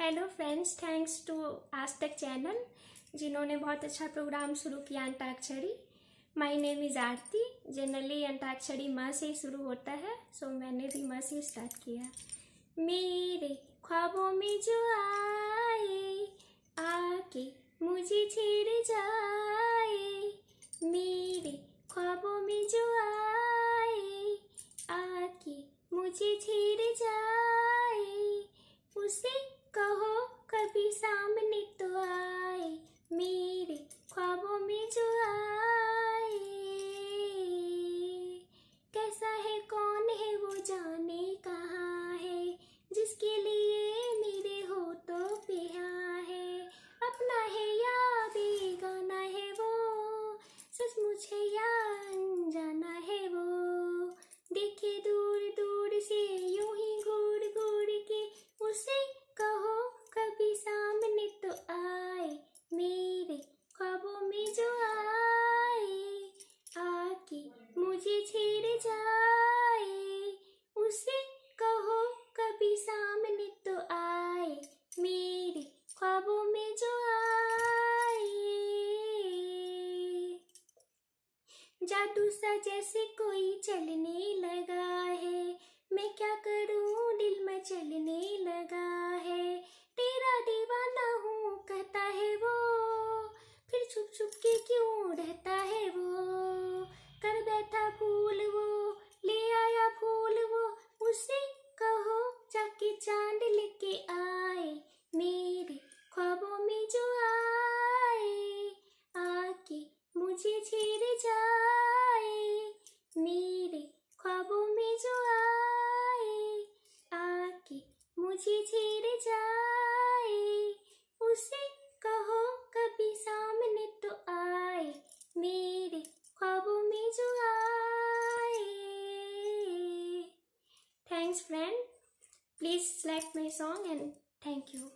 Hello friends thanks to आज तक channel जिन्होंने बहुत अच्छा प्रोग्राम शुरू किया Antakshari my name is Aarti generally Antakshari माँ से ही शुरू होता है सो मैंने भी माँ से स्टार्ट किया मेरे ख्वाबों में जो आए आके मुझे छेड़ जाए मेरे ख्वाबों में जो आए आके मुझे छेड़ जाए मुझे छेड़ जाए उसे कहो कभी सामने तो आए मेरे ख्वाबों में जो आए जादू सा जैसे कोई चलने लगा है मैं क्या करूं दिल में चलने लगा है तेरा दीवाना हूँ कहता है वो फिर छुप छुप के क्यों रहता गया था फूल वो ले आया फूल वो उसे कहो जाके चांद लेके आए मेरे ख्वाबों में जो आ Please like my song and thank you.